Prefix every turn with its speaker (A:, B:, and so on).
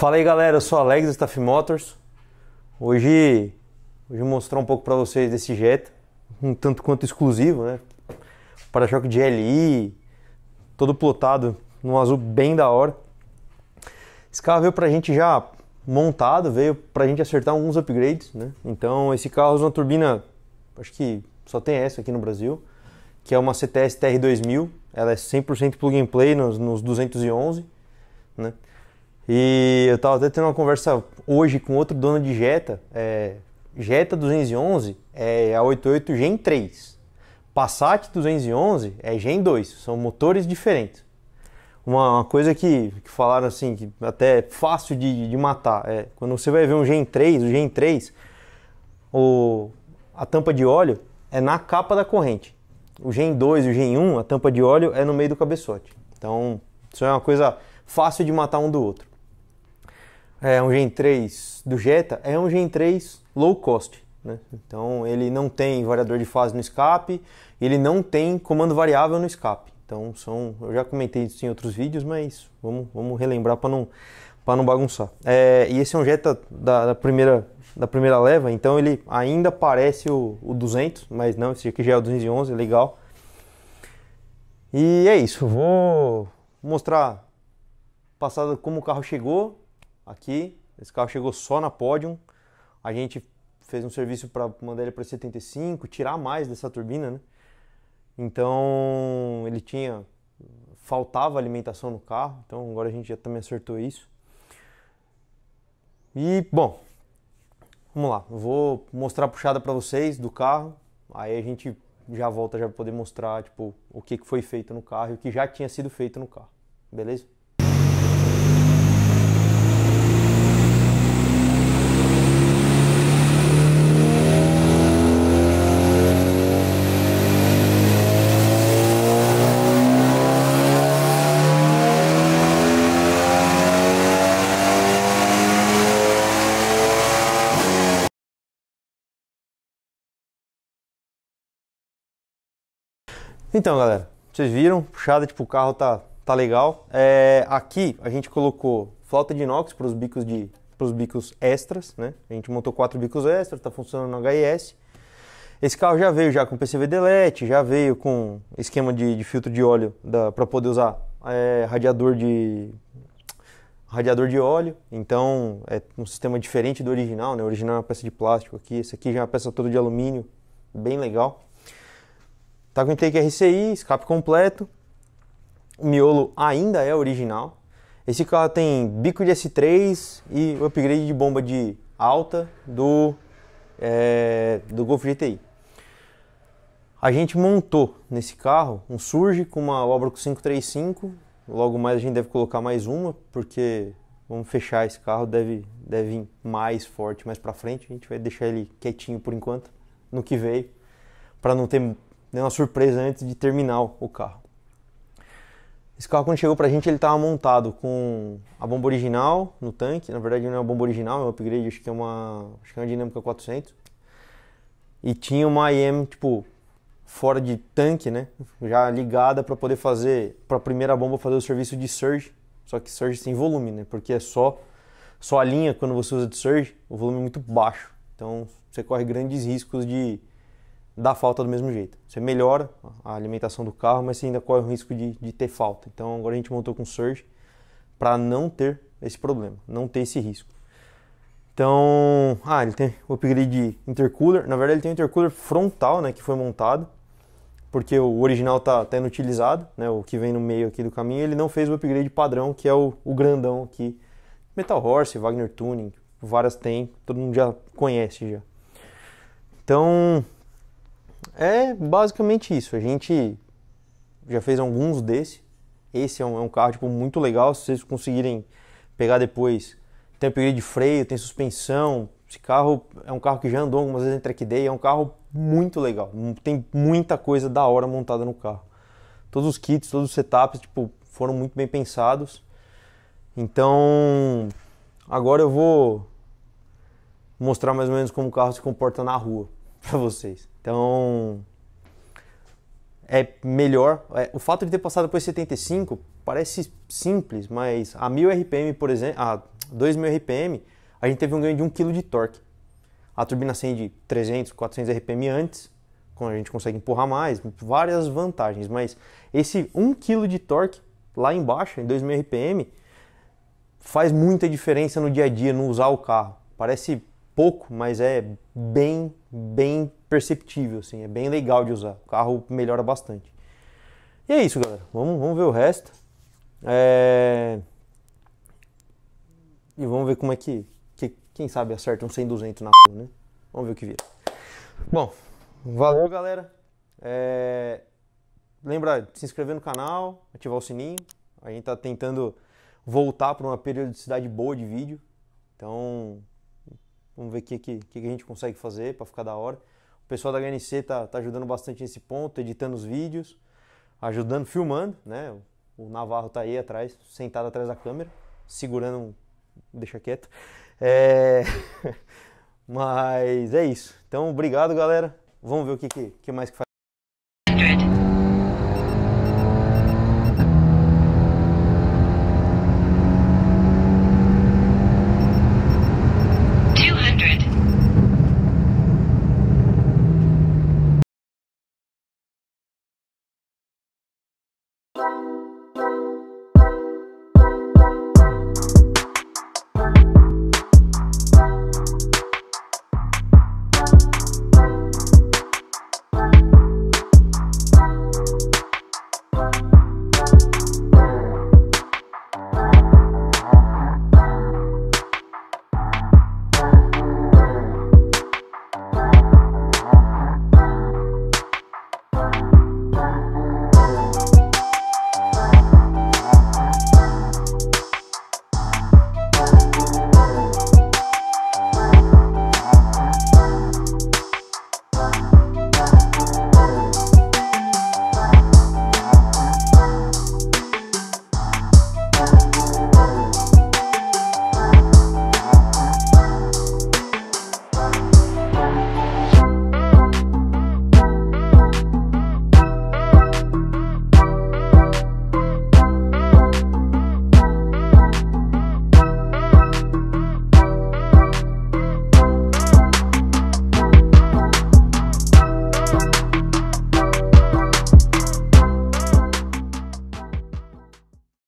A: Fala aí galera, eu sou Alex da Staff Motors. Hoje, hoje vou mostrar um pouco para vocês desse Jetta, um tanto quanto exclusivo, né? Para-choque de LI, todo plotado num azul bem da hora. Esse carro veio para a gente já montado, veio para a gente acertar alguns upgrades, né? Então esse carro usa uma turbina, acho que só tem essa aqui no Brasil, que é uma CTS TR2000, ela é 100% plug and play nos, nos 211, né? E eu estava até tendo uma conversa hoje com outro dono de Jetta. É, Jetta 211 é a 88 Gen 3. Passat 211 é Gen 2. São motores diferentes. Uma, uma coisa que, que, falaram assim, que até é fácil de, de matar, é quando você vai ver um Gen 3, o Gen 3, o, a tampa de óleo é na capa da corrente. O Gen 2 e o Gen 1, a tampa de óleo é no meio do cabeçote. Então, isso é uma coisa fácil de matar um do outro é um Gen 3 do Jetta é um Gen 3 low cost. Né? Então ele não tem variador de fase no escape, ele não tem comando variável no escape. Então são, eu já comentei isso em outros vídeos, mas vamos, vamos relembrar para não para não bagunçar. É, e esse é um Jetta da, da, primeira da primeira leva, então ele ainda parece o, o 200, mas não, esse aqui já é o 211, legal. E é isso, vou mostrar passado como o carro chegou aqui. Esse carro chegou só na pódio. A gente fez um serviço para mandar ele para 75, tirar mais dessa turbina, né? Então ele tinha faltava alimentação no carro, então agora a gente já também acertou isso. E bom, vamos lá, vou mostrar a puxada para vocês do carro, aí a gente já volta já para poder mostrar tipo o que foi feito no carro e o que já tinha sido feito no carro, beleza? Então, galera, vocês viram, puxada, tipo, o carro tá, tá legal. É, aqui a gente colocou flauta de inox para os bicos de os bicos extras, né? A gente montou quatro bicos extras, tá funcionando no HIS. Esse carro já veio já com PCV delete, já veio com esquema de, de filtro de óleo para poder usar é, radiador de radiador de óleo, então é um sistema diferente do original, né? O original é uma peça de plástico aqui, esse aqui já é uma peça toda de alumínio, bem legal. Tá com intake RCI, escape completo. O miolo ainda é original. Esse carro tem bico de S3 e o upgrade de bomba de alta do, é, do Golf GTI. A gente montou nesse carro um Surge com uma Obroco 535. Logo mais a gente deve colocar mais uma, porque vamos fechar esse carro, deve, deve mais forte mais para frente. A gente vai deixar ele quietinho por enquanto, no que veio, para não ter Deu uma surpresa antes de terminar o carro. Esse carro quando chegou pra gente ele tava montado com a bomba original no tanque, na verdade não é uma bomba original, é um upgrade, acho que é uma, acho que é uma dinâmica 400. E tinha uma IM tipo fora de tanque, né? Já ligada para poder fazer para a primeira bomba fazer o serviço de surge, só que surge sem volume, né? Porque é só só a linha quando você usa de surge, o volume é muito baixo. Então você corre grandes riscos de dá falta do mesmo jeito. Você melhora a alimentação do carro, mas você ainda corre o risco de, de ter falta. Então agora a gente montou com Surge para não ter esse problema, não ter esse risco. Então, ah, ele tem o upgrade de intercooler. Na verdade, ele tem o intercooler frontal, né, que foi montado, porque o original tá, tá inutilizado, né, o que vem no meio aqui do caminho. Ele não fez o upgrade padrão, que é o, o grandão aqui. Metal Horse, Wagner Tuning, várias tem, todo mundo já conhece já. Então, é basicamente isso. A gente já fez alguns desses. Esse é um, é um carro tipo, muito legal. Se vocês conseguirem pegar depois, tem upgrade de freio, tem suspensão. Esse carro é um carro que já andou algumas vezes em track day. É um carro muito legal. Hum, tem muita coisa da hora montada no carro. Todos os kits, todos os setups tipo, foram muito bem pensados. Então, agora eu vou mostrar mais ou menos como o carro se comporta na rua para vocês. Então, é melhor. É, o fato de ter passado por 75 parece simples, mas a 1000 RPM, por exemplo, a 2000 RPM, a gente teve um ganho de 1 kg de torque. A turbina acende 300, 400 RPM antes, quando a gente consegue empurrar mais, várias vantagens, mas esse 1 kg de torque lá embaixo, em 2000 RPM, faz muita diferença no dia a dia, no usar o carro. Parece pouco, mas é bem, bem perceptível, assim, é bem legal de usar. O carro melhora bastante. E é isso, galera. Vamos, vamos ver o resto. É... E vamos ver como é que, que quem sabe acerta um 100, 200 na né? Vamos ver o que vira. Bom, valeu, galera. É... Lembra de se inscrever no canal, ativar o sininho. A gente tá tentando voltar para uma periodicidade boa de vídeo. Então, Vamos ver o é que, que, é que a gente consegue fazer para ficar da hora. O pessoal da HNC tá, tá ajudando bastante nesse ponto, editando os vídeos, ajudando, filmando, né? O Navarro tá aí atrás, sentado atrás da câmera, segurando um... Deixa quieto. É... Mas é isso. Então, obrigado, galera. Vamos ver o que, que, que mais que faz.